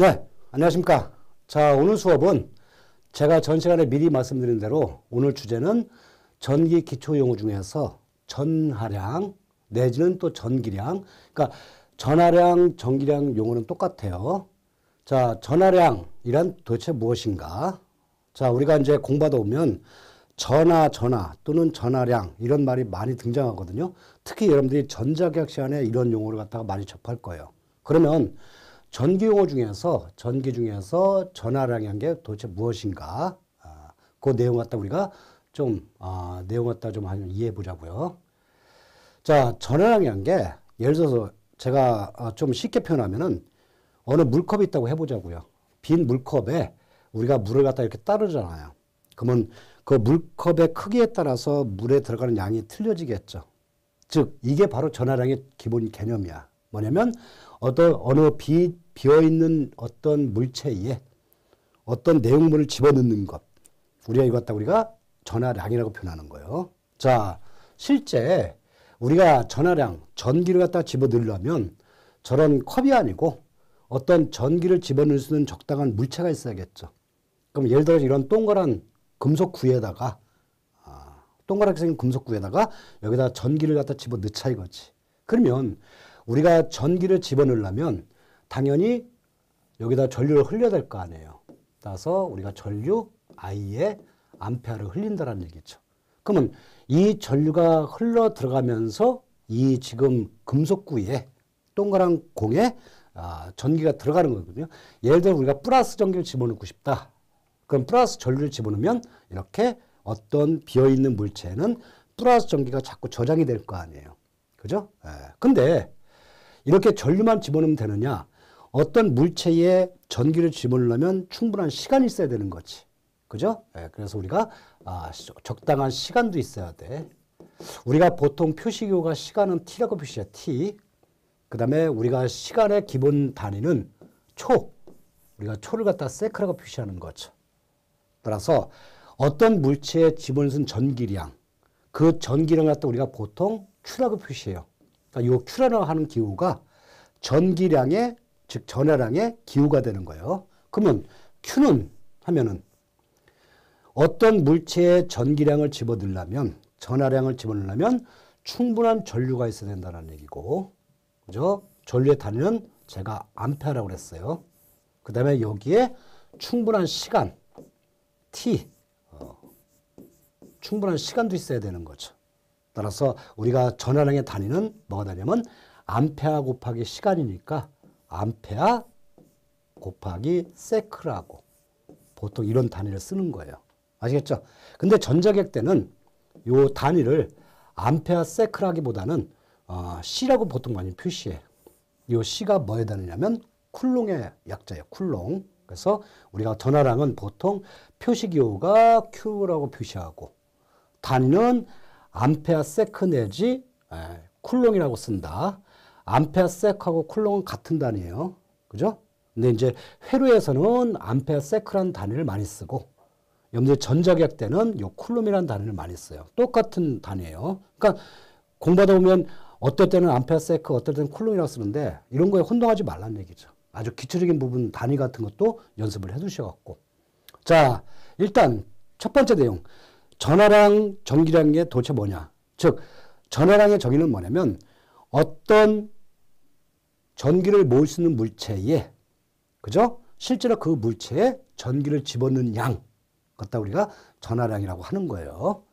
네, 안녕하십니까. 자, 오늘 수업은 제가 전 시간에 미리 말씀드린 대로 오늘 주제는 전기 기초 용어 중에서 전하량 내지는 또 전기량 그러니까 전하량, 전기량 용어는 똑같아요. 자, 전하량이란 도대체 무엇인가? 자, 우리가 이제 공부하다 보면 전하, 전하 또는 전하량 이런 말이 많이 등장하거든요. 특히 여러분들이 전자계약 시간에 이런 용어를 갖다가 많이 접할 거예요. 그러면 전기 용어 중에서 전기 중에서 전하량이란 게 도대체 무엇인가? 아, 그 내용 갖다 우리가 좀 아, 내용 갖다 좀 이해해 보자고요. 자, 전하량이란 게 예를 들어서 제가 아, 좀 쉽게 표현하면은 어느 물컵이 있다고 해보자고요. 빈 물컵에 우리가 물을 갖다 이렇게 따르잖아요. 그러면 그 물컵의 크기에 따라서 물에 들어가는 양이 틀려지겠죠. 즉 이게 바로 전하량의 기본 개념이야. 뭐냐면 어떤 어느 비, 비어 있는 어떤 물체에 어떤 내용물을 집어넣는 것 우리가 이거 갖다 우리가 전하량이라고 표현하는 거예요. 자, 실제 우리가 전하량 전기를 갖다 집어넣으려면 저런 컵이 아니고 어떤 전기를 집어넣을 수 있는 적당한 물체가 있어야겠죠. 그럼 예를 들어 이런 동그란 금속구에다가 아, 동그랗게 생긴 금속구에다가 여기다 전기를 갖다 집어넣자 이거지. 그러면 우리가 전기를 집어넣으려면 당연히 여기다 전류를 흘려야 될 거 아니에요. 따라서 우리가 전류 I에 암페아를 흘린다라는 얘기죠. 그러면 이 전류가 흘러 들어가면서 이 지금 금속구에 동그란 공에 아, 전기가 들어가는 거거든요. 예를 들어 우리가 플러스 전기를 집어넣고 싶다. 그럼 플러스 전류를 집어넣으면 이렇게 어떤 비어있는 물체는 플러스 전기가 자꾸 저장이 될 거 아니에요. 그죠? 예. 근데 이렇게 전류만 집어넣으면 되느냐? 어떤 물체에 전기를 집어넣으려면 충분한 시간이 있어야 되는 거지. 그죠? 예, 그래서 우리가 아, 적당한 시간도 있어야 돼. 우리가 보통 표시교가 시간은 T라고 표시해, T. 그 다음에 우리가 시간의 기본 단위는 초. 우리가 초를 갖다 세크라고 표시하는 거죠. 따라서 어떤 물체에 집어넣은 전기량, 그 전기량 갖다 우리가 보통 추라고 표시해요. 그러니까 요 Q라고 하는 기호가 전기량의 즉 전하량의 기호가 되는 거예요. 그러면 Q는 하면은 어떤 물체의 전기량을 집어넣으려면 전하량을 집어넣으려면 충분한 전류가 있어야 된다는 얘기고 그죠? 전류의 단위는 제가 암페어라고 그랬어요. 그 다음에 여기에 충분한 시간 t 어, 충분한 시간도 있어야 되는 거죠. 따라서 우리가 전화량의 단위는 뭐가 되냐면 암페아 곱하기 시간이니까 암페아 곱하기 세크라고 보통 이런 단위를 쓰는 거예요. 아시겠죠? 근데 전자객 때는 이 단위를 암페아 세크라기보다는 어, C라고 보통 많이 표시해. 요 C가 뭐에 다니냐면 쿨롱의 약자예요. 쿨롱. 그래서 우리가 전화랑은 보통 표시기호가 Q라고 표시하고 단위는 암페아 세크 내지 예, 쿨롱이라고 쓴다. 암페아 세크하고 쿨롱은 같은 단위예요. 그죠? 근데 이제 회로에서는 암페아 세크라는 단위를 많이 쓰고 염제 전자기학 때는 요쿨롬이란 단위를 많이 써요. 똑같은 단위예요. 그러니까 공부하다 보면 어떨 때는 암페아 세크, 어떨 때는 쿨롬이라고 쓰는데 이런 거에 혼동하지 말라는 얘기죠. 아주 기초적인 부분 단위 같은 것도 연습을 해 두셔 갖고 자, 일단 첫 번째 내용. 전화랑 전기라는 게 도대체 뭐냐? 즉, 전화랑의 정의는 뭐냐면 어떤 전기를 모을 수 있는 물체에, 그죠? 실제로 그 물체에 전기를 집어넣는 양. 그것다 우리가 전화량이라고 하는 거예요.